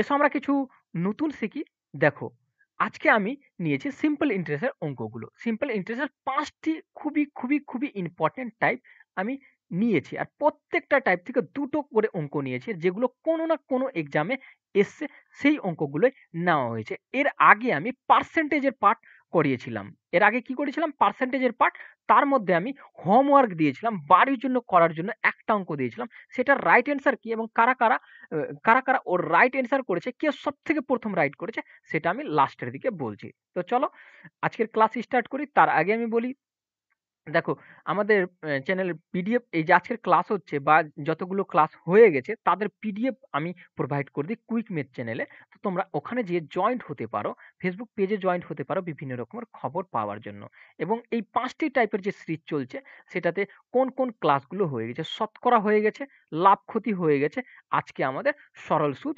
এসো আমরা কিছু নতুন শিখি দেখো আজকে আমি নিয়েছি সিম্পল ইন্টারেস্টের অঙ্কগুলো সিম্পল ইন্টারেস্টের পাঁচটি খুবই খুবই খুবই ইম্পর্টেন্ট টাইপ আমি নিয়েছি আর প্রত্যেকটা টাইপ থেকে দুটো করে অঙ্ক নিয়েছি যেগুলো কোনো না কোনো এক্সামে এসছে সেই অঙ্কগুলোই নেওয়া হয়েছে এর আগে আমি পার্সেন্টেজের পার্ট করিয়েছিলাম এর আগে কি করেছিলাম পার্সেন্টেজের পার্ট তার মধ্যে আমি হোমওয়ার্ক দিয়েছিলাম বাড়ির জন্য করার জন্য একটা অঙ্ক দিয়েছিলাম সেটা রাইট অ্যান্সার কি এবং কারা কারা কারা কারা ওর রাইট অ্যান্সার করেছে কে সব থেকে প্রথম রাইট করেছে সেটা আমি লাস্টের দিকে বলছি তো চলো আজকের ক্লাস স্টার্ট করি তার আগে আমি বলি দেখো আমাদের চ্যানেল পিডিএফ এই যে আজকের ক্লাস হচ্ছে বা যতগুলো ক্লাস হয়ে গেছে তাদের পিডিএফ আমি প্রোভাইড করে দিই কুইক মেথ চ্যানেলে তো তোমরা ওখানে যেয়ে জয়েন্ট হতে পারো ফেসবুক পেজে জয়েন্ট হতে পারো বিভিন্ন রকমের খবর পাওয়ার জন্য এবং এই পাঁচটি টাইপের যে সিরিজ চলছে সেটাতে কোন কোন ক্লাসগুলো হয়ে গেছে শতকরা হয়ে গেছে লাভ ক্ষতি হয়ে গেছে আজকে আমাদের সরল সুদ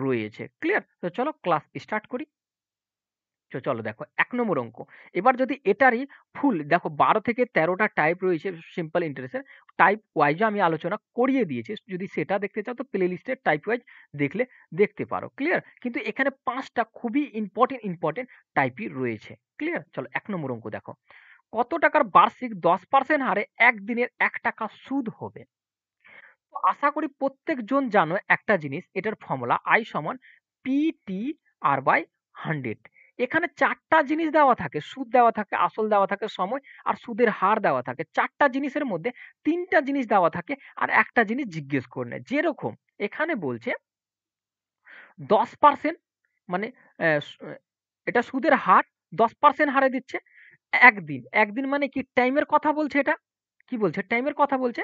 রয়েছে ক্লিয়ার তো চলো ক্লাস স্টার্ট করি তো চলো দেখো এক নম্বর অঙ্ক এবার যদি এটারই ফুল দেখো বারো থেকে তেরোটা টাইপ রয়েছে সিম্পল ইন্টারেস্টের টাইপ ওয়াইজও আমি আলোচনা করিয়ে দিয়েছি যদি সেটা দেখতে চাও তো প্লে লিস্টের টাইপ ওয়াইজ দেখলে দেখতে পারো ক্লিয়ার কিন্তু এখানে পাঁচটা খুবই ইম্পর্টেন্ট ইম্পর্টেন্ট টাইপই রয়েছে ক্লিয়ার চলো এক নম্বর অঙ্ক দেখো কত টাকার বার্ষিক দশ পার্সেন্ট হারে একদিনের এক টাকা সুদ হবে আশা করি প্রত্যেকজন জানো একটা জিনিস এটার ফর্মুলা আই সমান পিটি আর বাই হান্ড্রেড এখানে চারটা জিনিস দেওয়া থাকে সুদ দেওয়া থাকে আসল দেওয়া থাকে সময় আর সুদের হার দেওয়া থাকে চারটা জিনিসের মধ্যে তিনটা জিনিস দেওয়া থাকে আর একটা জিনিস জিজ্ঞেস করে নেয় যেরকম এখানে বলছে দশ পার্সেন্ট মানে এটা সুদের হার দশ পার্সেন্ট হারে দিচ্ছে একদিন একদিন মানে কি টাইমের কথা বলছে এটা কি বলছে টাইমের কথা বলছে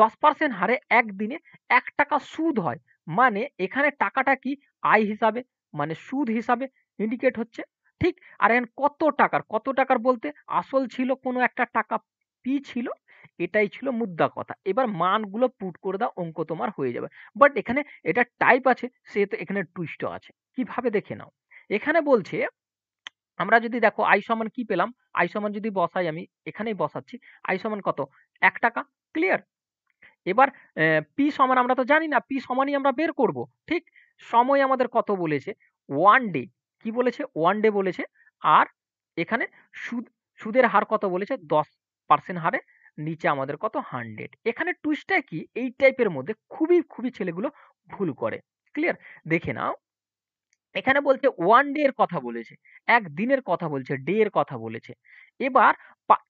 দশ পার্সেন্ট হারে একদিনে এক টাকা সুদ হয় মানে এখানে টাকাটা কি আয় হিসাবে মানে সুদ হিসাবে ইন্ডিকেট হচ্ছে ঠিক আর এখন কত টাকার কত টাকার বলতে আসল ছিল কোনো একটা টাকা পি ছিল এটাই ছিল মুদ্রা কথা এবার মানগুলো পুট করে দাও অঙ্ক তোমার হয়ে যাবে বাট এখানে এটা টাইপ আছে সেহেতু এখানে টুইস্ট আছে কিভাবে দেখে নাও এখানে বলছে আমরা যদি দেখো আই সমান কি পেলাম আই সমান যদি বসাই আমি এখানেই বসাচ্ছি আই সমান কত এক টাকা ক্লিয়ার এবার পি সমান আমরা তো জানি না পি সমানই আমরা বের করব ঠিক সময় আমাদের কত বলেছে ওয়ান ডে কি বলেছে ওয়ান ডে বলেছে আর এখানে সুদ সুদের হার কত বলেছে দশ পার্সেন্ট হারে নিচে আমাদের কত হান্ড্রেড এখানে টুইস্টটা কি এই টাইপের মধ্যে খুবই খুবই ছেলেগুলো ভুল করে ক্লিয়ার দেখে নাও এখানে বলছে ওয়ান ডে এর কথা বলেছে এক দিনের কথা বলছে ডে এর কথা বলেছে এবার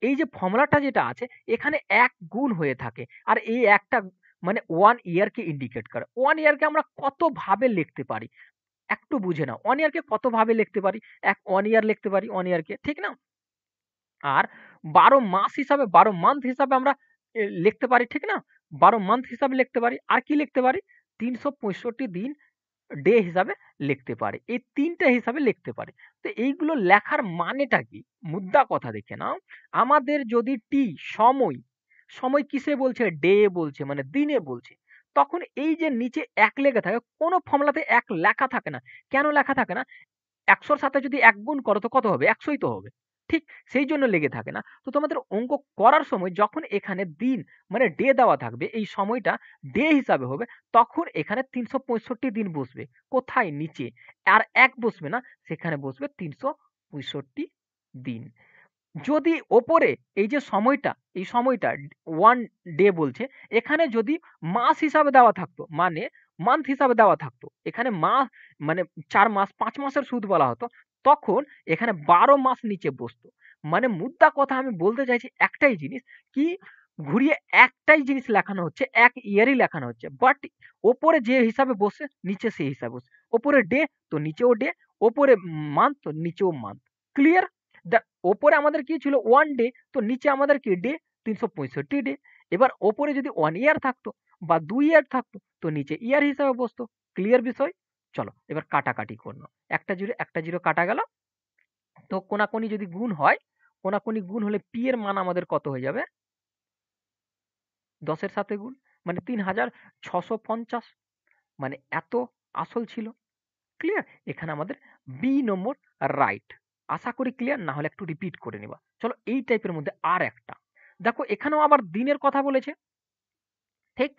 এই যে ফর্মুলাটা যেটা আছে এখানে এক গুণ হয়ে থাকে আর এই একটা মানে ওয়ান ইয়ারকে ইন্ডিকেট করে ওয়ান ইয়ারকে আমরা কতভাবে লিখতে পারি একটু বুঝে নাও অন ইয়ারকে কতভাবে লিখতে পারি এক অন ইয়ার লিখতে পারি অন ইয়ারকে ঠিক না আর বারো মাস হিসাবে বারো মান্থ হিসাবে আমরা লিখতে পারি ঠিক না বারো মান্থ হিসাবে লিখতে পারি আর কি লিখতে পারি তিনশো দিন ডে হিসাবে লিখতে পারে এই তিনটা হিসাবে লিখতে পারে তো এইগুলো লেখার মানেটা কি মুদ্রা কথা দেখে নাও আমাদের যদি টি সময় সময় কিসে বলছে ডে বলছে মানে দিনে বলছে তখন এই যে নিচে এক লেগে থাকে কোনো ফর্মুলাতে এক লেখা থাকে না কেন লেখা থাকে না একশোর সাথে যদি এক গুণ করো তো কত হবে একশোই তো হবে ঠিক সেই জন্য লেগে থাকে না তো তোমাদের অঙ্ক করার সময় যখন এখানে দিন মানে ডে দেওয়া থাকবে এই সময়টা ডে হিসাবে হবে তখন এখানে তিনশো পঁয়ষট্টি দিন বসবে কোথায় নিচে আর এক বসবে না সেখানে বসবে তিনশো পঁয়ষট্টি দিন যদি ওপরে এই যে সময়টা এই সময়টা ওয়ান ডে বলছে এখানে যদি মাস হিসাবে দেওয়া থাকতো মানে মান্থ হিসাবে দেওয়া থাকতো এখানে মাস মানে চার মাস পাঁচ মাসের সুদ বলা হতো তখন এখানে বারো মাস নিচে বসতো মানে মুদ্রা কথা আমি বলতে চাইছি একটাই জিনিস কি ঘুরিয়ে একটাই জিনিস লেখানো হচ্ছে এক ইয়ারই লেখানো হচ্ছে বাট ওপরে যে হিসাবে বসে নিচে সেই হিসাবে বসে ওপরে ডে তো নিচেও ডে ওপরে মান্থ তো নিচেও মান্থ ক্লিয়ার ওপরে আমাদের কি ছিল ওয়ান ডে তো নিচে আমাদের কি ডে তিনশো পঁয়ষট্টি ডে এবার ওপরে যদি ওয়ান ইয়ার থাকতো বা দুই ইয়ার থাকতো তো নিচে ইয়ার হিসাবে বসতো ক্লিয়ার বিষয় চলো এবার কাটাকাটি করলো একটা জিরো একটা জিরো কাটা গেল তো কোনাকুনি যদি গুণ হয় কোনাকুনি গুণ হলে পি এর মান আমাদের কত হয়ে যাবে দশের সাথে গুণ মানে তিন হাজার ছশো পঞ্চাশ মানে এত আসল ছিল ক্লিয়ার এখানে আমাদের বি নম্বর রাইট আশা করি ক্লিয়ার না হলে একটু রিপিট করে নিবা চলো এই টাইপের মধ্যে আর একটা দেখো এখানেও আবার দিনের কথা বলেছে ঠিক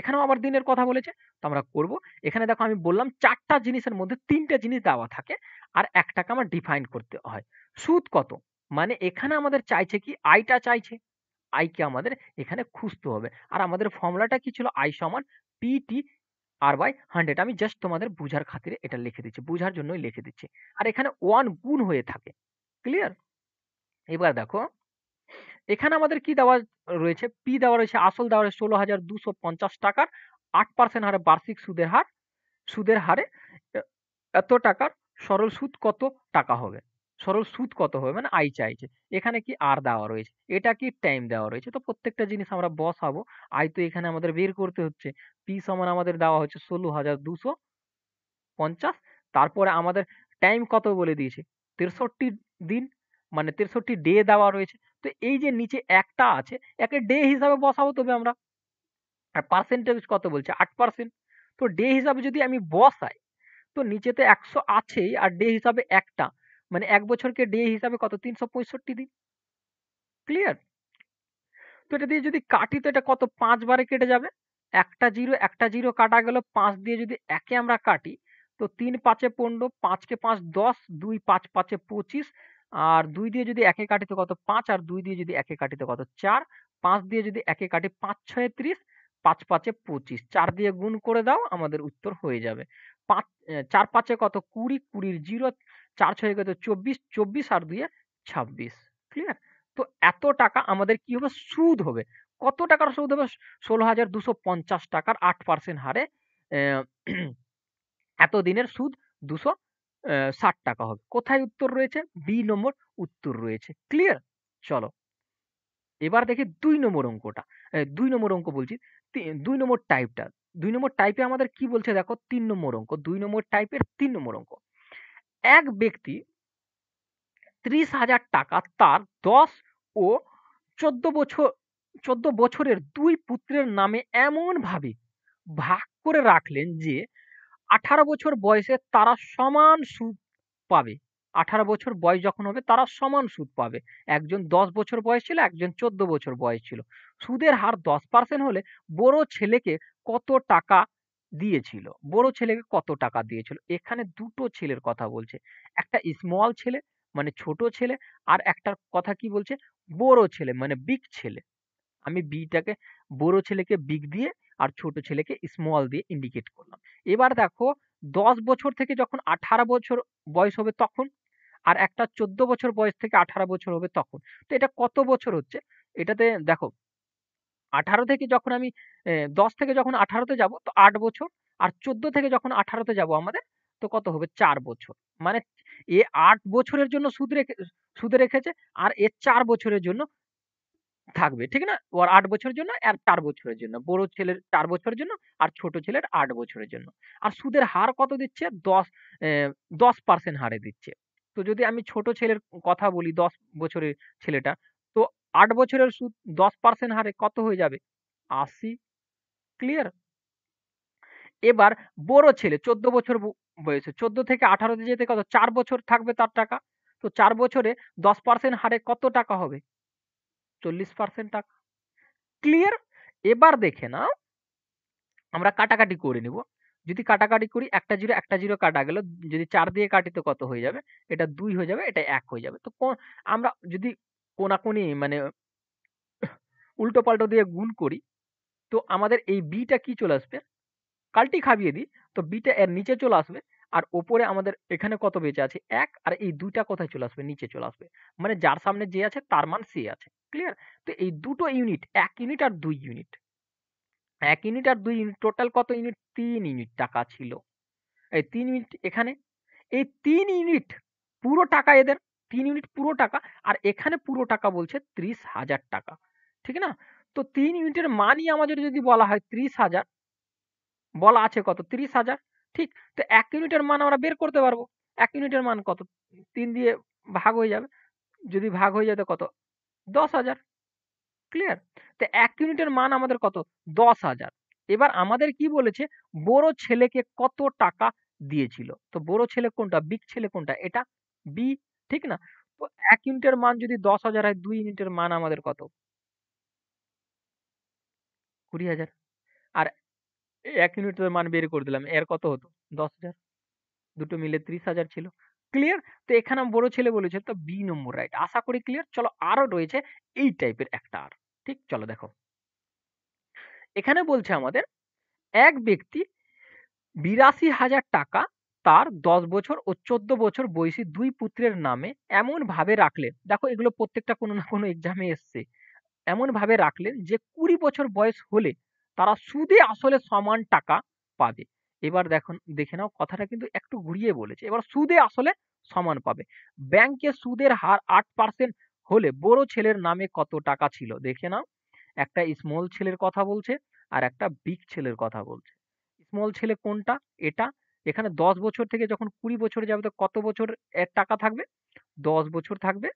এখানেও আবার দিনের কথা বলেছে তো আমরা করব এখানে দেখো আমি বললাম চারটা জিনিসের মধ্যে তিনটা জিনিস দেওয়া থাকে আর একটাকে আমার ডিফাইন করতে হয় সুদ কত মানে এখানে আমাদের চাইছে কি আইটা চাইছে আইকে আমাদের এখানে খুঁজতে হবে আর আমাদের ফর্মুলাটা কি ছিল আই সমান পিটি আর বাই হান্ড্রেড আমি জাস্ট তোমাদের বুঝার খাতিরে এটা লিখে দিচ্ছি বুঝার জন্যই লিখে দিচ্ছি আর এখানে ওয়ান গুণ হয়ে থাকে ক্লিয়ার এবার দেখো এখানে আমাদের কি দেওয়া রয়েছে পি দেওয়া রয়েছে আসল দেওয়া রয়েছে ষোলো হাজার দুশো পঞ্চাশ টাকার আট পার্সেন্ট হারে বার্ষিক সুদের হার সুদের হারে এত টাকার সরল সুদ কত টাকা হবে সরল সুদ কত হবে মানে আই চাইছে এখানে কি আর দেওয়া রয়েছে এটা কি টাইম দেওয়া রয়েছে তো প্রত্যেকটা জিনিস আমরা বসাবো আই তো এখানে আমাদের বের করতে হচ্ছে পি সমান আমাদের দেওয়া হচ্ছে ষোলো হাজার দুশো পঞ্চাশ তারপরে আমাদের টাইম কত বলে দিয়েছে তেষট্টি দিন মানে তেষট্টি ডে দেওয়া রয়েছে তো এই যে নিচে একটা আছে একে ডে হিসাবে বসাবো তবে আমরা আর পার্সেন্টেজ কত বলছে আট পার্সেন্ট তো ডে হিসাবে যদি আমি বসাই তো নিচেতে একশো আছেই আর ডে হিসাবে একটা মানে এক বছরকে ডে হিসাবে কত তিনশো পঁয়ষট্টি দিন ক্লিয়ার তো এটা দিয়ে যদি কাটি তো এটা কত পাঁচবারে কেটে যাবে একটা জিরো একটা জিরো কাটা গেল পাঁচ দিয়ে যদি একে আমরা কাটি তো তিন পাঁচে পনেরো পাঁচকে পাঁচ দশ দুই পাঁচ পাঁচে পঁচিশ আর দুই দিয়ে যদি একে কাটিতে কত পাঁচ আর দুই দিয়ে যদি একে কাটিতে কত চার পাঁচ দিয়ে যদি একে কাটি পাঁচ ছয় ত্রিশ পাঁচ পাঁচে পঁচিশ চার দিয়ে গুণ করে দাও আমাদের উত্তর হয়ে যাবে পাঁচ চার পাঁচে কত কুড়ি কুড়ির জিরো চার ছয় গেছে চব্বিশ চব্বিশ আর দুয়ে ছাব্বিশ ক্লিয়ার তো এত টাকা আমাদের কি হবে সুদ হবে কত টাকার সুদ হবে ষোলো হাজার দুশো পঞ্চাশ টাকার আট পার্সেন্ট হারে এত দিনের সুদ দুশো ষাট টাকা হবে কোথায় উত্তর রয়েছে বি নম্বর উত্তর রয়েছে ক্লিয়ার চলো এবার দেখি দুই নম্বর অঙ্কটা দুই নম্বর অঙ্ক বলছি দুই নম্বর টাইপটা দুই নম্বর টাইপে আমাদের কি বলছে দেখো তিন নম্বর অঙ্ক দুই নম্বর টাইপের তিন নম্বর অঙ্ক এক ব্যক্তি ত্রিশ হাজার টাকা তার দশ ও চোদ্দ বছর চোদ্দ বছরের দুই পুত্রের নামে এমনভাবে ভাগ করে রাখলেন যে আঠারো বছর বয়সে তারা সমান সুদ পাবে আঠারো বছর বয়স যখন হবে তারা সমান সুদ পাবে একজন দশ বছর বয়স ছিল একজন চোদ্দ বছর বয়স ছিল সুদের হার দশ পার্সেন্ট হলে বড় ছেলেকে কত টাকা দিয়েছিল বড় ছেলেকে কত টাকা দিয়েছিল এখানে দুটো ছেলের কথা বলছে একটা স্মল ছেলে মানে ছোট ছেলে আর একটা কথা কি বলছে বড় ছেলে মানে বিগ ছেলে আমি বিটাকে বড় ছেলেকে বিগ দিয়ে আর ছোট ছেলেকে স্মল দিয়ে ইন্ডিকেট করলাম এবার দেখো দশ বছর থেকে যখন আঠারো বছর বয়স হবে তখন আর একটা চোদ্দ বছর বয়স থেকে আঠারো বছর হবে তখন তো এটা কত বছর হচ্ছে এটাতে দেখো আঠারো থেকে যখন আমি দশ থেকে যখন আঠারোতে যাব তো আট বছর আর চোদ্দ থেকে যখন আঠারোতে যাব আমাদের তো কত হবে চার বছর মানে এ আট বছরের জন্য সুদ রেখে সুদ রেখেছে আর এ চার বছরের জন্য থাকবে ঠিক না ওর আট বছরের জন্য আর চার বছরের জন্য বড় ছেলের চার বছরের জন্য আর ছোট ছেলের আট বছরের জন্য আর সুদের হার কত দিচ্ছে দশ দশ পার্সেন্ট হারে দিচ্ছে তো যদি আমি ছোট ছেলের কথা বলি দশ বছরের ছেলেটা আট বছরের সুদ দশ পার্সেন্ট হারে কত হয়ে যাবে আশি ক্লিয়ার এবার বড় ছেলে চোদ্দ বছর বয়সে চোদ্দ থেকে আঠারোতে যেতে কত চার বছর থাকবে তার টাকা তো চার বছরে দশ পার্সেন্ট হারে কত টাকা হবে চল্লিশ পার্সেন্ট টাকা ক্লিয়ার এবার দেখে না আমরা কাটাকাটি করে নিব যদি কাটাকাটি করি একটা জিরো একটা জিরো কাটা গেল যদি চার দিয়ে কাটি তো কত হয়ে যাবে এটা দুই হয়ে যাবে এটা এক হয়ে যাবে তো আমরা যদি কোনাকুনি মানে উল্টো পাল্টো দিয়ে গুণ করি তো আমাদের এই বিটা কি চলে আসবে কালটি খাবিয়ে দিই তো বিটা এর নিচে চলে আসবে আর ওপরে আমাদের এখানে কত বেঁচে আছে এক আর এই দুইটা কোথায় চলে আসবে নিচে চলে আসবে মানে যার সামনে যে আছে তার মান সে আছে ক্লিয়ার তো এই দুটো ইউনিট এক ইউনিট আর দুই ইউনিট এক ইউনিট আর দুই ইউনিট টোটাল কত ইউনিট তিন ইউনিট টাকা ছিল এই তিন ইউনিট এখানে এই তিন ইউনিট পুরো টাকা এদের তিন ইউনিট পুরো টাকা আর এখানে পুরো টাকা বলছে ত্রিশ হাজার টাকা ঠিক না তো তিন ইউনিটের মানই আমাদের যদি বলা হয় ত্রিশ হাজার বলা আছে কত ত্রিশ হাজার ঠিক তো এক ইউনিটের মান আমরা বের করতে পারবো এক ইউনিটের মান কত তিন দিয়ে ভাগ হয়ে যাবে যদি ভাগ হয়ে যেত কত দশ হাজার ক্লিয়ার তো এক ইউনিটের মান আমাদের কত দশ হাজার এবার আমাদের কি বলেছে বড় ছেলেকে কত টাকা দিয়েছিল তো বড় ছেলে কোনটা বিগ ছেলে কোনটা এটা বি ঠিক না তো এক ইউনিটের মান যদি দশ হাজার হয় দুই ইউনিটের মান আমাদের কত কুড়ি হাজার আর এক ইউনিটের মান বের করে দিলাম এর কত হতো দশ হাজার দুটো মিলে ত্রিশ হাজার ছিল ক্লিয়ার তো এখানে বড় ছেলে বলেছে তো বি নম্বর রাইট আশা করি ক্লিয়ার চলো আরো রয়েছে এই টাইপের একটা আর ঠিক চলো দেখো এখানে বলছে আমাদের এক ব্যক্তি বিরাশি হাজার টাকা তার দশ বছর ও চোদ্দ বছর বয়সী দুই পুত্রের নামে এমনভাবে রাখলেন দেখো এগুলো প্রত্যেকটা কোনো না কোনো এক্সামে এসছে এমনভাবে রাখলেন যে কুড়ি বছর বয়স হলে তারা সুদে আসলে সমান টাকা পাবে এবার দেখুন দেখে নাও কথাটা কিন্তু একটু ঘুরিয়ে বলেছে এবার সুদে আসলে সমান পাবে ব্যাংকে সুদের হার আট পার্সেন্ট হলে বড় ছেলের নামে কত টাকা ছিল দেখে নাও একটা স্মল ছেলের কথা বলছে আর একটা বিগ ছেলের কথা বলছে স্মল ছেলে কোনটা এটা এখানে দশ বছর থেকে যখন কুড়ি বছর যাবে তো কত বছর এর টাকা থাকবে দশ বছর থাকবে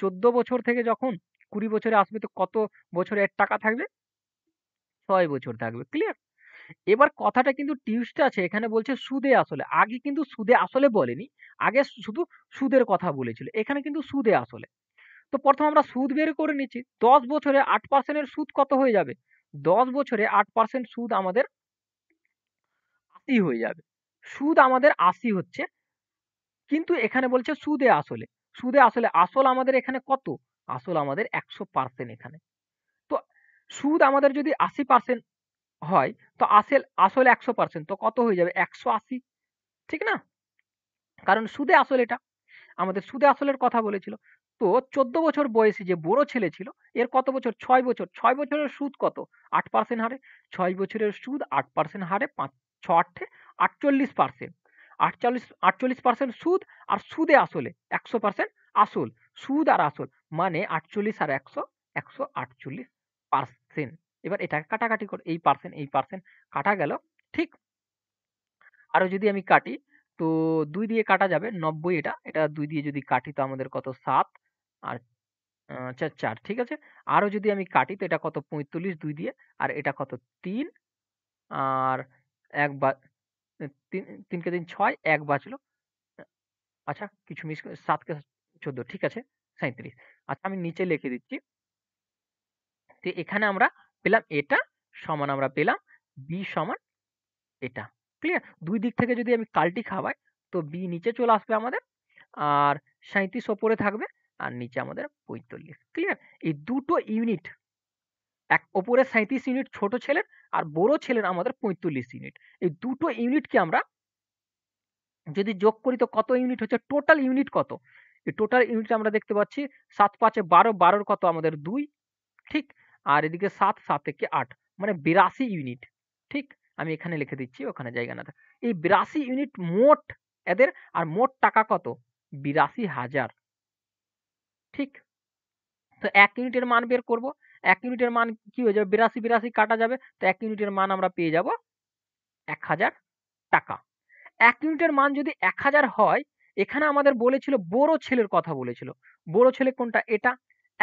চোদ্দ বছর থেকে যখন কুড়ি বছরে আসবে তো কত বছর এর টাকা থাকবে ছয় বছর থাকবে ক্লিয়ার এবার কথাটা কিন্তু টিউসটা আছে এখানে বলছে সুদে আসলে আগে কিন্তু সুদে আসলে বলেনি আগে শুধু সুদের কথা বলেছিল এখানে কিন্তু সুদে আসলে তো প্রথম আমরা সুদ বের করে নিচ্ছি দশ বছরে আট পার্সেন্টের সুদ কত হয়ে যাবে দশ বছরে আট পার্সেন্ট সুদ আমাদের আশি হয়ে যাবে সুদ আমাদের আশি হচ্ছে কিন্তু এখানে বলছে সুদে আসলে সুদে আসলে আসল আমাদের এখানে কত আসল আমাদের একশো পার্সেন্ট এখানে তো সুদ আমাদের যদি আশি পার্সেন্ট হয় তো আসেল আসল একশো পার্সেন্ট তো কত হয়ে যাবে একশো আশি ঠিক না কারণ সুদে আসল এটা আমাদের সুদে আসলের কথা বলেছিল তো চোদ্দ বছর বয়সী যে বড় ছেলে ছিল এর কত বছর ছয় বছর ছয় বছরের সুদ কত আট পার্সেন্ট হারে ছয় বছরের সুদ আট পার্সেন্ট হারে পাঁচ ছ আটে আটচল্লিশ পার্সেন্ট আটচল্লিশ আটচল্লিশ পার্সেন্ট সুদ আর সুদে আসলে একশো পার্সেন্ট আসল সুদ আর আসল মানে আটচল্লিশ আর একশো একশো আটচল্লিশ পার্সেন্ট এবার এটাকে কাটাকাটি করে এই পার্সেন্ট এই পার্সেন্ট কাটা গেল ঠিক আরও যদি আমি কাটি তো দুই দিয়ে কাটা যাবে নব্বই এটা এটা দুই দিয়ে যদি কাটি তো আমাদের কত সাত আর চার চার ঠিক আছে আরও যদি আমি কাটি তো এটা কত পঁয়তাল্লিশ দুই দিয়ে আর এটা কত তিন আর একবার তিন তিনকে তিন ছয় এক বাঁচলো আচ্ছা কিছু মিস সাতকে চোদ্দ ঠিক আছে সাঁত্রিশ আচ্ছা আমি নিচে লিখে দিচ্ছি তো এখানে আমরা পেলাম এটা সমান আমরা পেলাম বি সমান এটা ক্লিয়ার দুই দিক থেকে যদি আমি কালটি খাওয়াই তো বি নিচে চলে আসবে আমাদের আর সাঁত্রিশ ওপরে থাকবে আর নিচে আমাদের পঁয়তাল্লিশ ক্লিয়ার এই দুটো ইউনিট এক ওপরে সাঁত্রিশ ইউনিট ছোট ছেলের আর বড় ছেলের আমাদের পঁয়তাল্লিশ ইউনিট এই দুটো ইউনিটকে আমরা যদি যোগ করি তো কত ইউনিট হচ্ছে টোটাল ইউনিট কত এই টোটাল ইউনিট আমরা দেখতে পাচ্ছি সাত পাঁচে বারো বারোর কত আমাদের দুই ঠিক আর এদিকে সাত সাত একে আট মানে বিরাশি ইউনিট ঠিক আমি এখানে লিখে দিচ্ছি ওখানে জায়গা না এই বিরাশি ইউনিট মোট এদের আর মোট টাকা কত বিরাশি হাজার ঠিক তো এক ইউনিটের মান বের করবো এক ইউনিটের মান কি হয়ে যাবে বিরাশি বিরাশি কাটা যাবে তো এক ইউনিটের মান আমরা পেয়ে যাব এক হাজার টাকা এক ইউনিটের মান যদি এক হাজার হয় এখানে আমাদের বলেছিল বড় ছেলের কথা বলেছিল বড় ছেলে কোনটা এটা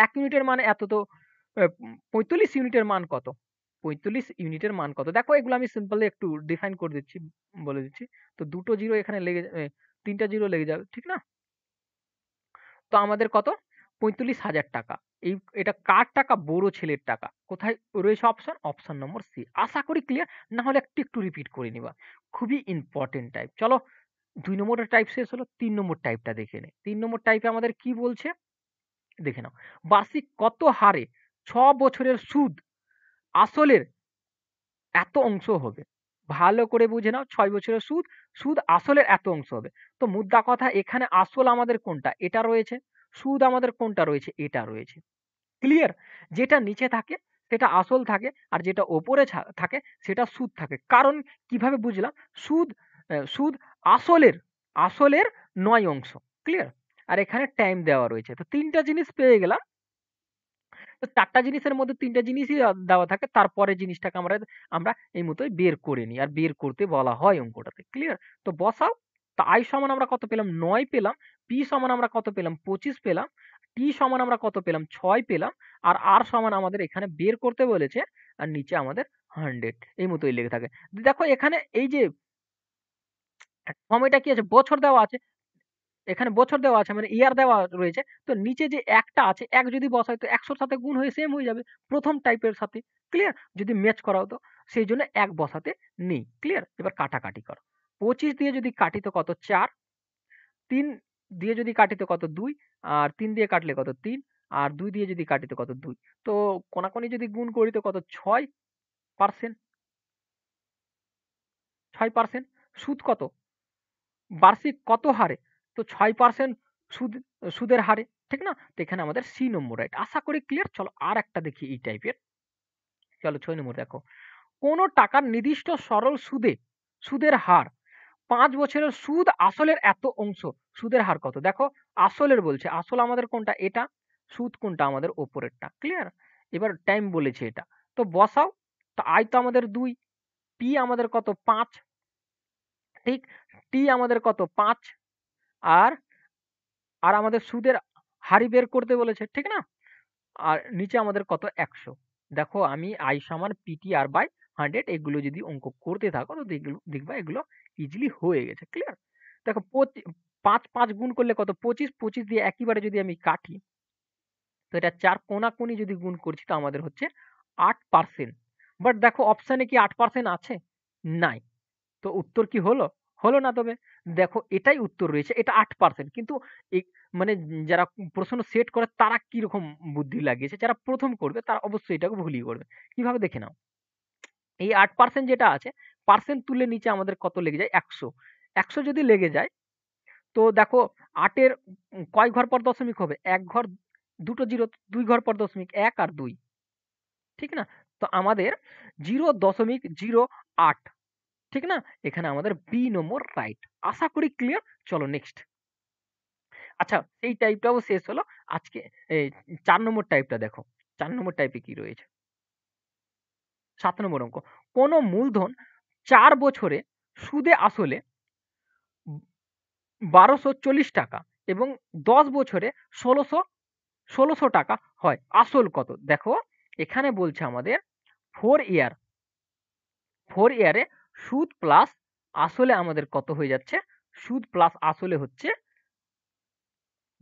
এক ইউনিটের মান এত তো পঁয়তাল্লিশ ইউনিটের মান কত পঁয়তাল্লিশ ইউনিটের মান কত দেখো এগুলো আমি সিম্পলি একটু ডিফাইন করে দিচ্ছি বলে দিচ্ছি তো দুটো জিরো এখানে লেগে তিনটা জিরো লেগে যাবে ঠিক না তো আমাদের কত পঁয়তাল্লিশ হাজার টাকা এই এটা কার টাকা বড় ছেলের টাকা কোথায় রয়েছে অপশন অপশন নম্বর সি আশা করি ক্লিয়ার না হলে একটু একটু রিপিট করে নিবা খুবই ইম্পর্টেন্ট টাইপ চলো দুই নম্বরের টাইপ শেষ হলো তিন নম্বর টাইপটা দেখে নে তিন নম্বর টাইপে আমাদের কি বলছে দেখে নাও বার্ষিক কত হারে ছ বছরের সুদ আসলের এত অংশ হবে ভালো করে বুঝে নাও ছয় বছরের সুদ সুদ আসলের এত অংশ হবে তো মুদ্রা কথা এখানে আসল আমাদের কোনটা এটা রয়েছে সুদ আমাদের কোনটা রয়েছে এটা রয়েছে ক্লিয়ার যেটা নিচে থাকে সেটা আসল থাকে আর যেটা ওপরে থাকে সেটা সুদ থাকে কারণ কিভাবে বুঝলাম সুদ সুদ আসলের আসলের নয় অংশ ক্লিয়ার আর এখানে টাইম দেওয়া রয়েছে তো তিনটা জিনিস পেয়ে গেলাম তো চারটা জিনিসের মধ্যে তিনটা জিনিসই দেওয়া থাকে তারপরে জিনিসটাকে আমরা আমরা এই মতোই বের করে নিই আর বের করতে বলা হয় অঙ্কটাতে ক্লিয়ার তো বসাও তা আয় সমান আমরা কত পেলাম নয় পেলাম পি সমান আমরা কত পেলাম পঁচিশ পেলাম টি সমান আমরা কত পেলাম ছয় পেলাম আর আর সমান আমাদের এখানে বের করতে বলেছে আর নিচে আমাদের হান্ড্রেড এই মতোই লেগে থাকে দেখো এখানে এই যে সময়টা কি আছে বছর দেওয়া আছে এখানে বছর দেওয়া আছে মানে ইয়ার দেওয়া রয়েছে তো নিচে যে একটা আছে এক যদি বসায় তো একশোর সাথে গুণ হয়ে সেম হয়ে যাবে প্রথম টাইপের সাথে ক্লিয়ার যদি ম্যাচ করা হতো সেই জন্য এক বসাতে নেই ক্লিয়ার এবার কাটাকাটি করো পঁচিশ দিয়ে যদি কাটি তো কত চার তিন দিয়ে যদি কাটি তো কত দুই আর তিন দিয়ে কাটলে কত তিন আর দুই দিয়ে যদি কাটি তো কত দুই তো কোনাকোনি যদি গুণ করি তো কত ছয় পার্সেন্ট ছয় পার্সেন্ট সুদ কত বার্ষিক কত হারে তো ছয় পার্সেন্ট সুদ সুদের হারে ঠিক না তো এখানে আমাদের সি নম্বর রাইট আশা করি ক্লিয়ার চলো আর একটা দেখি এই টাইপের চলো ছয় নম্বর দেখো কোন টাকার নির্দিষ্ট সরল সুদে সুদের হার পাঁচ বছরের সুদ আসলের এত অংশ সুদের হার কত দেখো আসলের বলছে আসল আমাদের কোনটা এটা সুদ কোনটা আমাদের ওপরেরটা ক্লিয়ার এবার টাইম বলেছে এটা তো বসাও তো আয় তো আমাদের দুই পি আমাদের কত পাঁচ ঠিক টি আমাদের কত পাঁচ আর আর আমাদের সুদের হারি বের করতে বলেছে ঠিক না আর নিচে আমাদের কত একশো দেখো আমি আই সমান পিটি আর বাই হান্ড্রেড এগুলো যদি অঙ্ক করতে থাকো তো দেখবা এগুলো ইজিলি হয়ে গেছে ক্লিয়ার দেখো পাঁচ পাঁচ গুণ করলে কত পঁচিশ পঁচিশ দিয়ে একইবারে যদি আমি কাটি তো এটা চার কোনি যদি গুণ করছি তো আমাদের হচ্ছে আট পার্সেন্ট বাট দেখো অপশানে কি আট পার্সেন্ট আছে নাই তো উত্তর কি হলো হলো না তবে দেখো এটাই উত্তর রয়েছে এটা আট পার্সেন্ট কিন্তু মানে যারা প্রশ্ন সেট করে তারা কিরকম বুদ্ধি লাগিয়েছে যারা প্রথম করবে তারা অবশ্যই এটাকে ভুলিয়ে করবে কিভাবে দেখে নাও এই আট পার্সেন্ট যেটা আছে পার্সেন্ট তুলে নিচে আমাদের কত লেগে যায় একশো একশো যদি লেগে যায় তো দেখো আটের কয় ঘর পর দশমিক হবে এক ঘর দুটো জিরো দুই ঘর পর দশমিক এক আর দুই ঠিক না তো আমাদের জিরো দশমিক জিরো আট ঠিক না এখানে আমাদের বি নম্বর রাইট আশা করি ক্লিয়ার চলো নেক্সট আচ্ছা এই টাইপটাও শেষ হলো আজকে চার নম্বর টাইপটা দেখো চার নম্বর টাইপে কি রয়েছে সাত নম্বর অঙ্ক কোনো মূলধন চার বছরে সুদে আসলে বারোশো চল্লিশ টাকা এবং দশ বছরে ষোলোশো ষোলোশো টাকা হয় আসল কত দেখো এখানে বলছে আমাদের ফোর ইয়ার ফোর ইয়ারে সুদ প্লাস আসলে আমাদের কত হয়ে যাচ্ছে সুদ প্লাস আসলে হচ্ছে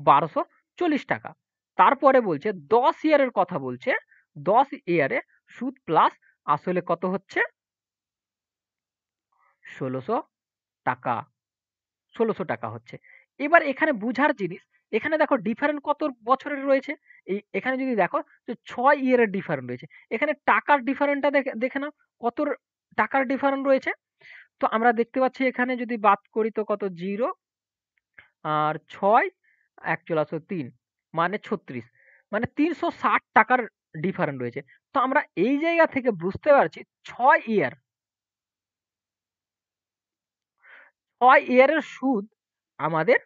বারোশো চল্লিশ টাকা তারপরে বলছে দশ ইয়ারের কথা বলছে দশ ইয়ারে সুদ প্লাস আসলে কত হচ্ছে ষোলোশো টাকা ষোলোশো টাকা হচ্ছে এবার এখানে বুঝার জিনিস এখানে দেখো ডিফারেন্ট কত বছরের রয়েছে এই এখানে যদি দেখো যে ছয় ইয়ারের ডিফারেন্ট রয়েছে এখানে টাকার ডিফারেন্টটা দেখে দেখে নাও কত টাকার ডিফারেন্ট রয়েছে তো আমরা দেখতে পাচ্ছি এখানে যদি বাদ করি তো কত জিরো আর ছয় এক চলাশো তিন মানে ছত্রিশ মানে তিনশো ষাট টাকার ডিফারেন্ট রয়েছে তো আমরা এই জায়গা থেকে বুঝতে পারছি ছয় ইয়ার ছয় ইয়ারের সুদ আমাদের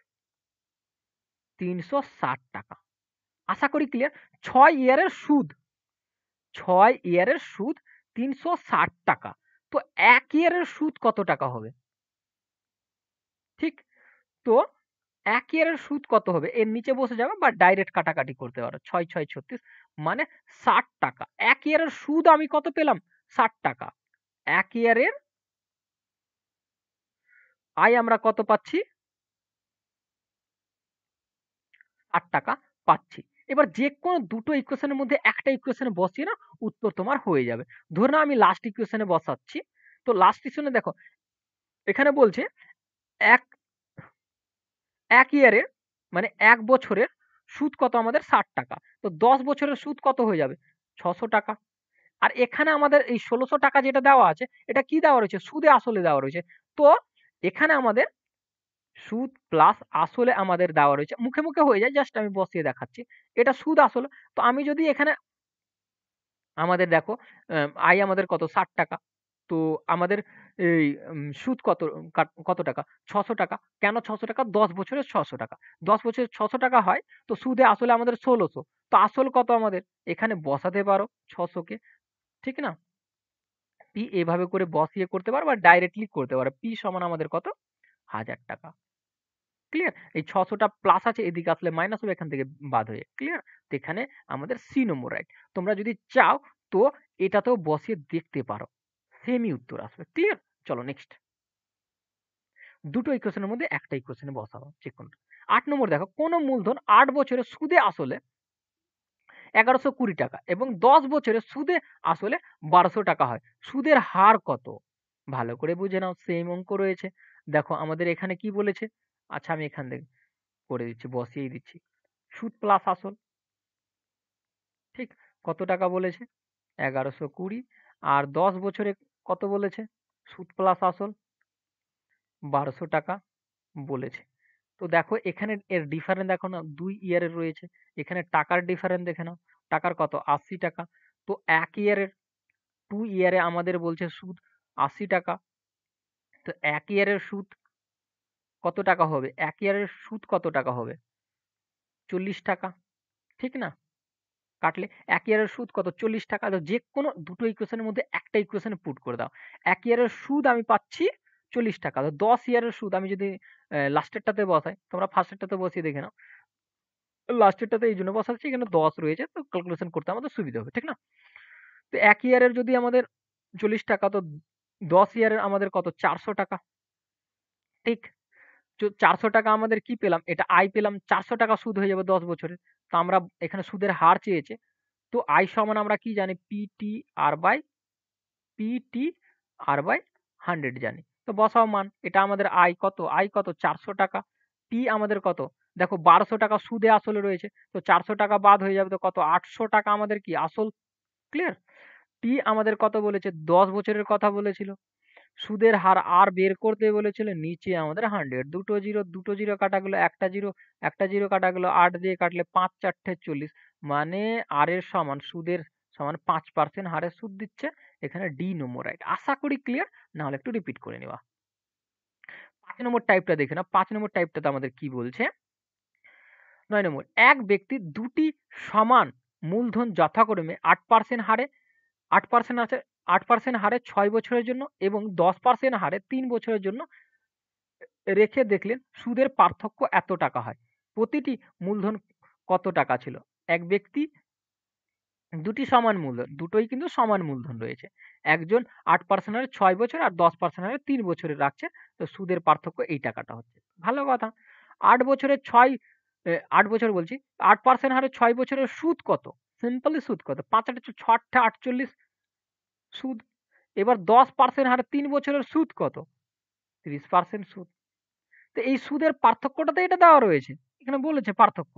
তিনশো ষাট টাকা আশা করি ক্লিয়ার ছয় ইয়ারের সুদ ছয় ইয়ারের সুদ তিনশো ষাট টাকা তো এক ইয়ারের সুদ কত টাকা হবে ঠিক তো এক ইয়ারের সুদ কত হবে এর নিচে বসে যাবে বা ডাইরেক্ট কাটাকাটি করতে পারো ছয় ছয় ছত্রিশ মানে ষাট টাকা এক ইয়ারের সুদ আমি কত পেলাম ষাট টাকা এক ইয়ারের আয় আমরা কত পাচ্ছি আট টাকা পাচ্ছি এবার যে কোনো দুটো ইকুয়েশনের মধ্যে একটা ইকুয়েশনে বসিয়ে না উত্তর তোমার হয়ে যাবে ধরে না আমি লাস্ট ইকুয়েশনে বসাচ্ছি তো লাস্ট ইকুয়েশনে দেখো এখানে বলছে এক এক ইয়ারের মানে এক বছরের সুদ কত আমাদের ষাট টাকা তো দশ বছরের সুদ কত হয়ে যাবে ছশো টাকা আর এখানে আমাদের এই ষোলোশো টাকা যেটা দেওয়া আছে এটা কি দেওয়া রয়েছে সুদে আসলে দেওয়া রয়েছে তো এখানে আমাদের সুদ প্লাস আসলে আমাদের দেওয়া রয়েছে মুখে মুখে হয়ে যায় জাস্ট আমি বসিয়ে দেখাচ্ছি এটা সুদ আসল তো আমি যদি এখানে আমাদের দেখো আয় আমাদের কত ষাট টাকা তো আমাদের এই সুদ কত কত টাকা ছশো টাকা কেন ছশো টাকা দশ বছরের ছশো টাকা দশ বছরের ছশো টাকা হয় তো সুদে আসলে আমাদের ষোলোশো তো আসল কত আমাদের এখানে বসাতে পারো ছশোকে ঠিক না পি এভাবে করে বস ইয়ে করতে পারো বা ডাইরেক্টলি করতে পারো পি সমান আমাদের কত হাজার টাকা ক্লিয়ার এই ছশোটা প্লাস আছে এদিকে আসলে মাইনাস হবে এখান থেকে বাদ হয়ে ক্লিয়ার তো এখানে আমাদের সি নম্বর রাইট তোমরা যদি চাও তো এটাতেও বসিয়ে দেখতে পারো সেমই উত্তর আসবে ক্লিয়ার চলো নেক্সট দুটো ইকুয়েশনের মধ্যে একটা ইকুয়েশনে বসাবো চেক করুন আট নম্বর দেখো কোনো মূলধন আট বছরে সুদে আসলে এগারোশো কুড়ি টাকা এবং দশ বছরে সুদে আসলে বারোশো টাকা হয় সুদের হার কত ভালো করে বুঝে নাও সেম অঙ্ক রয়েছে দেখো আমাদের এখানে কি বলেছে আচ্ছা আমি এখান থেকে করে দিচ্ছি বসিয়েই দিচ্ছি সুদ প্লাস আসল ঠিক কত টাকা বলেছে এগারোশো কুড়ি আর দশ বছরে কত বলেছে সুদ প্লাস আসল বারোশো টাকা বলেছে তো দেখো এখানে এর ডিফারেন্স দেখো না দুই ইয়ারের রয়েছে এখানে টাকার ডিফারেন্স দেখে নাও টাকার কত আশি টাকা তো এক ইয়ারের টু ইয়ারে আমাদের বলছে সুদ আশি টাকা তো এক ইয়ারের সুদ কত টাকা হবে এক ইয়ারের সুদ কত টাকা হবে চল্লিশ টাকা ঠিক না কাটলে এক ইয়ারের সুদ কত চল্লিশ টাকা তো যে কোনো দুটো ইকুয়েশনের মধ্যে একটা ইকুয়েশন পুট করে দাও এক ইয়ারের সুদ আমি পাচ্ছি চল্লিশ টাকা তো দশ ইয়ারের সুদ আমি যদি লাস্টেরটাতে বসাই তোমরা ফার্স্টেরটাতে বসিয়ে দেখে নাও লাস্টেরটাতে এই জন্য বসাচ্ছি এখানে দশ রয়েছে তো ক্যালকুলেশন করতে আমাদের সুবিধা হবে ঠিক না তো এক ইয়ারের যদি আমাদের চল্লিশ টাকা তো দশ ইয়ারের আমাদের কত চারশো টাকা ঠিক চারশো টাকা আমাদের কি পেলাম এটা আয় পেলাম চারশো টাকা সুদ হয়ে যাবে দশ বছরে তো আমরা এখানে সুদের হার চেয়েছে তো আয় সমান আমরা কি জানি PT R by PT R by hundred জানি তো বসাও মান এটা আমাদের আয় কত আয় কত চারশো টাকা পি আমাদের কত দেখো বারোশো টাকা সুদে আসলে রয়েছে তো চারশো টাকা বাদ হয়ে যাবে তো কত আটশো টাকা আমাদের কি আসল ক্লিয়ার টি আমাদের কত বলেছে দশ বছরের কথা বলেছিল সুদের হার আর বের করতে বলেছিল নিচে আমাদের হান্ড্রেড দুটো জিরো দুটো জিরো কাটা গেলো একটা জিরো একটা জিরো কাটা গেলো আট দিয়ে কাটলে পাঁচ চারটে চল্লিশ মানে আর এর সমান সুদের সমান পাঁচ পার্সেন্ট হারে সুদ দিচ্ছে এখানে ডি নম্বর রাইট আশা করি ক্লিয়ার না হলে একটু রিপিট করে নেওয়া পাঁচ নম্বর টাইপটা দেখে না পাঁচ নম্বর টাইপটাতে আমাদের কি বলছে নয় নম্বর এক ব্যক্তি দুটি সমান মূলধন যথাক্রমে আট পার্সেন্ট হারে আট পার্সেন্ট আছে আট পার্সেন্ট হারে ছয় বছরের জন্য এবং দশ পার্সেন্ট হারে তিন বছরের জন্য রেখে দেখলেন সুদের পার্থক্য এত টাকা হয় প্রতিটি মূলধন কত টাকা ছিল এক ব্যক্তি দুটি সমান মূলধন দুটোই কিন্তু সমান মূলধন রয়েছে একজন আট পার্সেন্ট ছয় বছর আর দশ পার্সেন্ট তিন বছরে রাখছে তো সুদের পার্থক্য এই টাকাটা হচ্ছে ভালো কথা আট বছরের ছয় আট বছর বলছি আট পার্সেন্ট হারে ছয় বছরের সুদ কত সিম্পলি সুদ কত পাঁচ আট ছটা আটচল্লিশ সুদ এবার দশ পার্সেন্ট হারে তিন বছরের সুদ কত তিরিশ পার্সেন্ট সুদ তো এই সুদের পার্থক্যটা তো এটা দেওয়া রয়েছে এখানে বলেছে পার্থক্য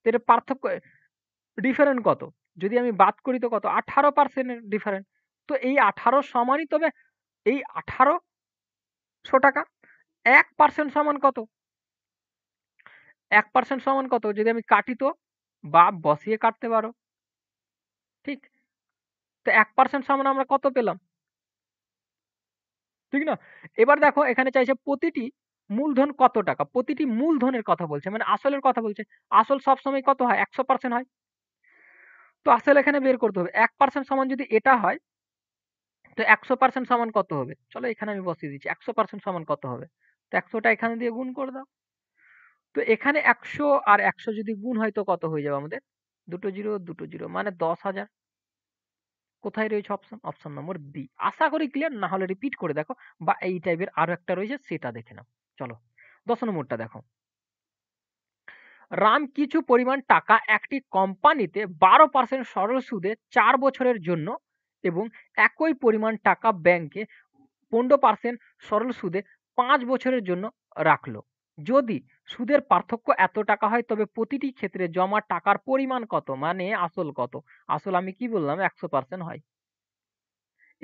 তো এটা পার্থক্য ডিফারেন্ট কত যদি আমি বাদ করি তো কত আঠারো পার্সেন্টের ডিফারেন্ট তো এই আঠারো সমানই তবে এই আঠারোশো টাকা এক পার্সেন্ট সমান কত এক পার্সেন্ট সমান কত যদি আমি কাটি তো বা বসিয়ে কাটতে পারো ঠিক তো এক পার্সেন্ট সমান আমরা কত পেলাম ঠিক না এবার দেখো এখানে চাইছে প্রতিটি মূলধন কত টাকা প্রতিটি মূলধনের কথা বলছে মানে আসলের কথা বলছে আসল সবসময় কত হয় একশো পার্সেন্ট হয় তো আসলে এখানে বের করতে হবে এক পার্সেন্ট সমান যদি এটা হয় তো একশো পার্সেন্ট সমান কত হবে চলো এখানে আমি বসিয়ে দিচ্ছি একশো পার্সেন্ট সমান কত হবে তো একশোটা এখানে দিয়ে গুণ করে দাও তো এখানে একশো আর একশো যদি গুণ হয় তো কত হয়ে যাবে আমাদের দুটো জিরো দুটো জিরো মানে দশ হাজার কোথায় রয়েছে অপশন অপশন নম্বর বি আশা করি ক্লিয়ার না হলে রিপিট করে দেখো বা এই টাইপের আরো একটা রয়েছে সেটা দেখে নাও চলো দশ নম্বরটা দেখো রাম কিছু পরিমাণ টাকা একটি কোম্পানিতে বারো পার্সেন্ট সরল সুদে চার বছরের জন্য এবং একই পরিমাণ টাকা ব্যাংকে পনেরো পার্সেন্ট সরল সুদে পাঁচ বছরের জন্য রাখলো যদি সুদের পার্থক্য এত টাকা হয় তবে প্রতিটি ক্ষেত্রে জমা টাকার পরিমাণ কত মানে আসল কত আসল আমি কি বললাম একশো পার্সেন্ট হয়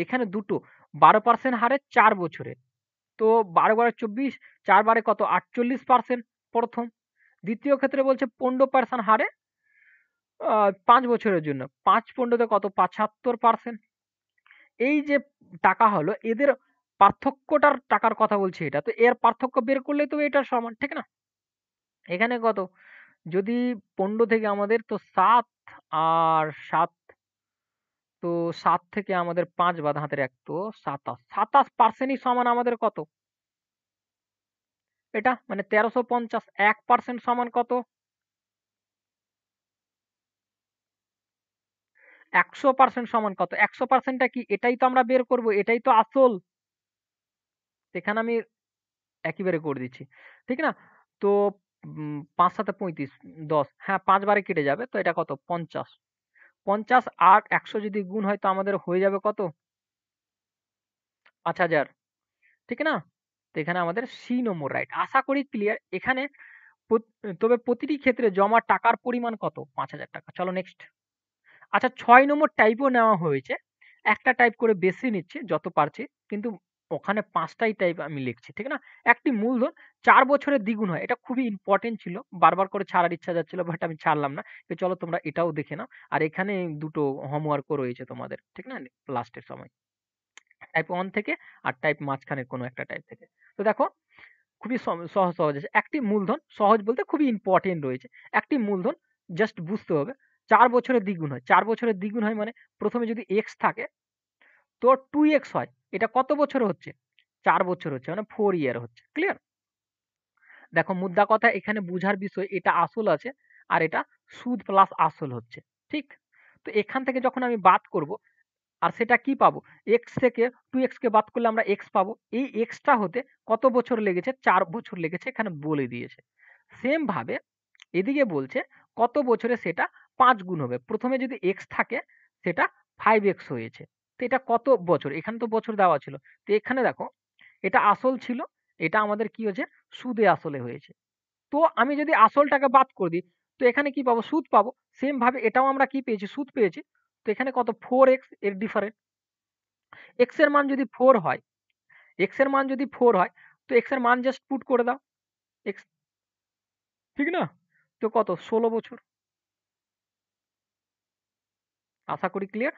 এখানে দুটো বারো পার্সেন্ট হারে চার বছরে তো বারো বারো চব্বিশ চার বারে কত আটচল্লিশ পার্সেন্ট প্রথম দ্বিতীয় ক্ষেত্রে বলছে পনেরো পার্সেন্ট হারে পাঁচ বছরের জন্য পাঁচ পনেরোতে কত পাঁচাত্তর পার্সেন্ট এই যে টাকা হলো এদের পার্থক্যটার টাকার কথা বলছে এটা তো এর পার্থক্য বের করলে তো এটা সমান ঠিক না এখানে কত যদি পনেরো থেকে আমাদের তো সাত আর সাত তো সাত থেকে আমাদের পাঁচ বাদ হাতের এক তো সাতাশ সাতাশ পার্সেন্টই সমান আমাদের কত এটা মানে তেরোশো পঞ্চাশ এক পার্সেন্ট সমান কত একশো পার্সেন্ট সমান কত একশো পার্সেন্টটা কি এটাই তো আমরা বের করব এটাই তো আসল এখানে আমি একইবারে করে দিচ্ছি ঠিক না তো পাঁচ সাথে পঁয়ত্রিশ দশ হ্যাঁ পাঁচবারে কেটে যাবে তো এটা কত পঞ্চাশ পঞ্চাশ আর একশো যদি গুণ হয় তো আমাদের হয়ে যাবে কত পাঁচ হাজার ঠিক না তো এখানে আমাদের সি নম্বর রাইট আশা করি ক্লিয়ার এখানে তবে প্রতিটি ক্ষেত্রে জমা টাকার পরিমাণ কত পাঁচ হাজার টাকা চলো নেক্সট আচ্ছা ছয় নম্বর টাইপও নেওয়া হয়েছে একটা টাইপ করে বেশি নিচ্ছে যত পারছি কিন্তু ওখানে পাঁচটাই টাইপ আমি লিখছি ঠিক না একটি মূলধন চার বছরের দ্বিগুণ হয় এটা খুবই ইম্পর্টেন্ট ছিল বারবার করে ছাড়ার ইচ্ছা যাচ্ছিল বাট আমি ছাড়লাম না তো চলো তোমরা এটাও দেখে নাও আর এখানে দুটো হোমওয়ার্কও রয়েছে তোমাদের ঠিক না লাস্টের সময় টাইপ ওয়ান থেকে আর টাইপ মাঝখানের কোনো একটা টাইপ থেকে তো দেখো খুবই সহজ সহজ আছে একটি মূলধন সহজ বলতে খুবই ইম্পর্টেন্ট রয়েছে একটি মূলধন জাস্ট বুঝতে হবে চার বছরের দ্বিগুণ হয় চার বছরের দ্বিগুণ হয় মানে প্রথমে যদি এক্স থাকে তো টু এক্স হয় এটা কত বছর হচ্ছে চার বছর হচ্ছে মানে ফোর ইয়ার হচ্ছে ক্লিয়ার দেখো মুদ্রা কথা এখানে বুঝার বিষয় এটা আসল আছে আর এটা সুদ প্লাস আসল হচ্ছে ঠিক তো এখান থেকে যখন আমি বাদ করব আর সেটা কি পাবো এক্স থেকে টু এক্সকে বাদ করলে আমরা এক্স পাবো এই এক্সটা হতে কত বছর লেগেছে চার বছর লেগেছে এখানে বলে দিয়েছে সেমভাবে এদিকে বলছে কত বছরে সেটা পাঁচ গুণ হবে প্রথমে যদি এক্স থাকে সেটা ফাইভ এক্স হয়েছে তো এটা কত বছর এখানে তো বছর দেওয়া ছিল তো এখানে দেখো এটা আসল ছিল এটা আমাদের কি হয়েছে সুদে আসলে হয়েছে তো আমি যদি আসলটাকে বাদ করে দিই তো এখানে কি পাবো সুদ পাবো সেমভাবে এটাও আমরা কি পেয়েছি সুদ পেয়েছি তো এখানে কত ফোর এক্স এর ডিফারেন্ট এক্স এর মান যদি ফোর হয় এক্স এর মান যদি ফোর হয় তো এক্স এর মান জাস্ট পুট করে দাও এক্স ঠিক না তো কত ষোলো বছর আশা করি ক্লিয়ার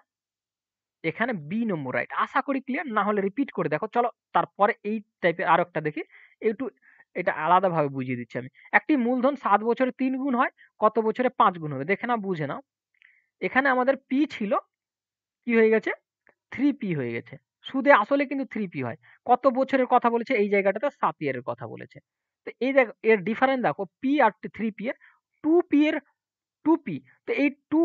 এখানে বি নম্বর রাইট আশা করি ক্লিয়ার না হলে রিপিট করে দেখো চলো তারপরে এই টাইপের আরো একটা দেখি একটু এটা আলাদাভাবে বুঝিয়ে দিচ্ছি আমি একটি মূলধন সাত বছরে তিন গুণ হয় কত বছরে পাঁচ গুণ হবে দেখে না বুঝে নাও এখানে আমাদের পি ছিল কি হয়ে গেছে থ্রি পি হয়ে গেছে সুদে আসলে কিন্তু থ্রি পি হয় কত বছরের কথা বলেছে এই জায়গাটাতে সাত ইয়ারের কথা বলেছে তো এই দেখ এর ডিফারেন্স দেখো পি আর থ্রি পি এর টু পি এর টু পি তো এই টু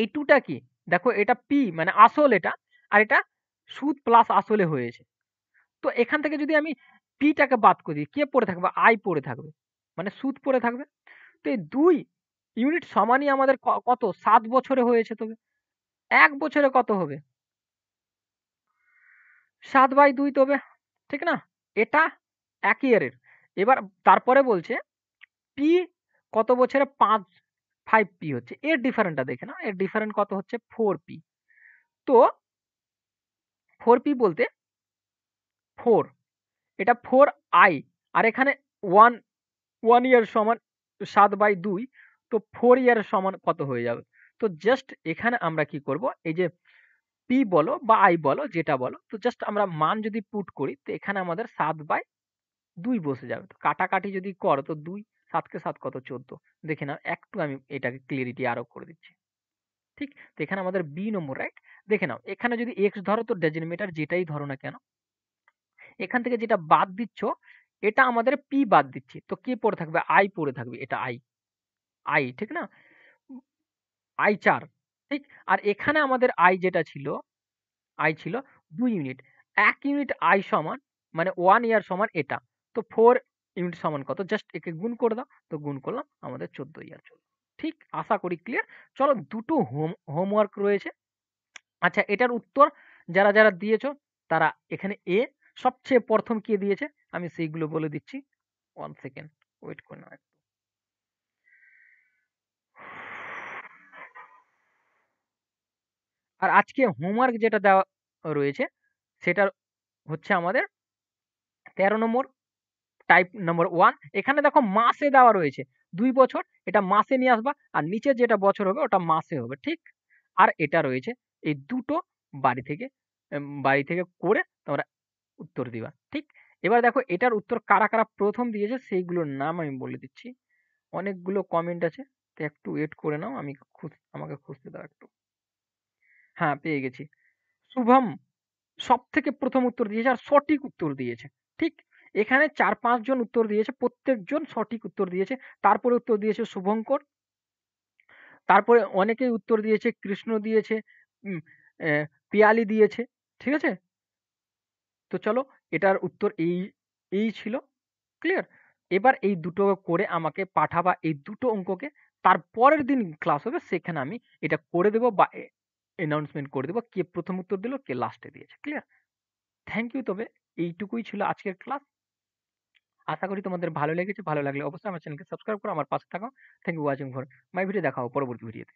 এই টুটা কি দেখো এটা পি মানে আসল এটা আর এটা সুদ প্লাস আসলে হয়েছে তো এখান থেকে যদি আমি পিটাকে বাদ করি কে পড়ে থাকবে আই পড়ে থাকবে মানে সুদ পড়ে থাকবে তো এই দুই ইউনিট সমানই আমাদের কত সাত বছরে হয়েছে তবে এক বছরে কত হবে সাত বাই দুই তবে ঠিক না এটা এক ইয়ারের এবার তারপরে বলছে পি কত বছরে পাঁচ ফাইভ পি হচ্ছে এর ডিফারেন্টটা দেখে না এর ডিফারেন্ট কত হচ্ছে ফোর পি তো ফোর পি বলতে ফোর এটা ফোর আই আর এখানে ওয়ান ওয়ান ইয়ার সমান সাত বাই দুই তো ফোর ইয়ার সমান কত হয়ে যাবে তো জাস্ট এখানে আমরা কি করব এই যে পি বলো বা আই বলো যেটা বলো তো জাস্ট আমরা মান যদি পুট করি তো এখানে আমাদের সাত বাই দুই বসে যাবে তো কাটাকাটি যদি করো তো দুই সাতকে সাত কত চোদ্দ দেখে নাও একটু আমি এটাকে ক্লিয়ারিটি আরও করে দিচ্ছি ঠিক তো এখানে আমাদের বি নম্বর রাইট দেখে নাও এখানে যদি এক্স ধরো তো ডেজিনমিটার যেটাই ধরো না কেন এখান থেকে যেটা বাদ দিচ্ছ এটা আমাদের পি বাদ দিচ্ছি তো কে পড়ে থাকবে আই পড়ে থাকবে এটা আই আই ঠিক না আই চার ঠিক আর এখানে আমাদের আই যেটা ছিল আই ছিল দুই ইউনিট এক ইউনিট আই সমান মানে ওয়ান ইয়ার সমান এটা তো ফোর ইউনিট সমান কত জাস্ট একে গুণ করে দাও তো গুণ করলাম আমাদের চোদ্দ ইয়ার চোদ্দ ঠিক আশা করি ক্লিয়ার চলো দুটো হোম হোমওয়ার্ক রয়েছে আচ্ছা এটার উত্তর যারা যারা দিয়েছ তারা এখানে এ সবচেয়ে প্রথম কে দিয়েছে আমি সেইগুলো বলে দিচ্ছি ওয়ান সেকেন্ড ওয়েট করে নেওয়া আর আজকে হোমওয়ার্ক যেটা দেওয়া রয়েছে সেটা হচ্ছে আমাদের তেরো নম্বর টাইপ নম্বর ওয়ান এখানে দেখো মাসে দেওয়া রয়েছে দুই বছর এটা মাসে নিয়ে আসবা আর নিচে যেটা বছর হবে ওটা মাসে হবে ঠিক আর এটা রয়েছে এই দুটো বাড়ি থেকে বাড়ি থেকে করে তোমরা উত্তর দিবা ঠিক এবার দেখো এটার উত্তর কারা কারা প্রথম দিয়েছে সেইগুলোর নাম আমি বলে দিচ্ছি অনেকগুলো কমেন্ট আছে তো একটু ওয়েট করে নাও আমি খুঁজ আমাকে খুঁজতে দাও একটু হ্যাঁ পেয়ে গেছি শুভম সব থেকে প্রথম উত্তর দিয়েছে আর সঠিক উত্তর দিয়েছে ঠিক এখানে চার পাঁচজন উত্তর দিয়েছে প্রত্যেকজন সঠিক উত্তর দিয়েছে তারপরে উত্তর দিয়েছে শুভঙ্কর তারপরে অনেকেই উত্তর দিয়েছে কৃষ্ণ দিয়েছে পিয়ালি দিয়েছে ঠিক আছে তো চলো এটার উত্তর এই এই ছিল ক্লিয়ার এবার এই দুটো করে আমাকে পাঠাবা এই দুটো অঙ্ককে তারপরের দিন ক্লাস হবে সেখানে আমি এটা করে দেবো বা অ্যানাউন্সমেন্ট করে দেবো কে প্রথম উত্তর দিল কে লাস্টে দিয়েছে ক্লিয়ার থ্যাংক ইউ তবে এইটুকুই ছিল আজকের ক্লাস আশা করি তোমাদের ভালো লেগেছে ভালো লাগলে অবশ্যই আমার চ্যানেলকে সাবস্ক্রাইব করো আমার পাশে থাকো thank you watching for my video দেখাও পরবর্তী ভিডিওতে